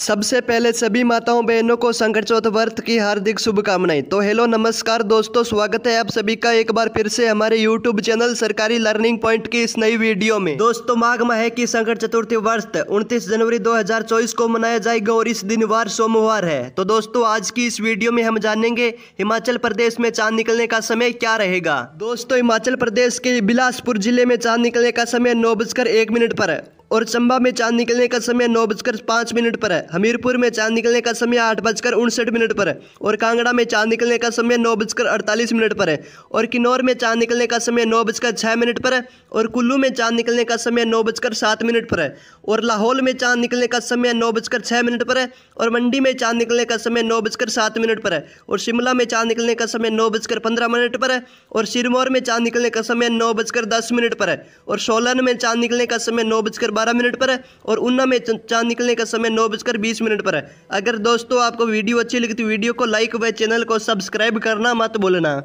सबसे पहले सभी माताओं बहनों को संकट चौथ व्रत की हार्दिक शुभकामनाएं तो हेलो नमस्कार दोस्तों स्वागत है आप सभी का एक बार फिर से हमारे यूट्यूब चैनल सरकारी लर्निंग पॉइंट की इस नई वीडियो में दोस्तों माघ माह की संकट चतुर्थी व्रत 29 जनवरी 2024 को मनाया जाएगा और इस दिन वार सोमवार है तो दोस्तों आज की इस वीडियो में हम जानेंगे हिमाचल प्रदेश में चांद निकलने का समय क्या रहेगा दोस्तों हिमाचल प्रदेश के बिलासपुर जिले में चांद निकलने का समय नौ बजकर एक मिनट पर और चंबा में चांद निकलने का समय नौ बजकर पाँच मिनट पर है हमीरपुर में चांद निकलने का समय आठ बजकर उनसठ मिनट पर है और कांगड़ा में चांद निकलने का समय नौ बजकर अड़तालीस मिनट पर है और किन्नौर में चांद निकलने का समय नौ बजकर छः मिनट पर है और कुल्लू में चांद निकलने का समय नौ बजकर सात मिनट पर है और लाहौल में चांद निकलने का समय नौ बजकर छः मिनट पर है और मंडी में चांद निकलने का समय नौ बजकर सात मिनट पर है और शिमला में चांद निकलने का समय नौ बजकर पंद्रह मिनट पर है और सिरमौर में चांद निकलने का समय नौ बजकर दस मिनट पर है और सोलन में चांद निकलने का समय नौ बजकर बारह मिनट पर है और उन्ना में चांद निकलने का समय नौ बजकर बीस मिनट पर है अगर दोस्तों आपको वीडियो अच्छी लगी तो वीडियो को लाइक व चैनल को सब्सक्राइब करना मत बोलना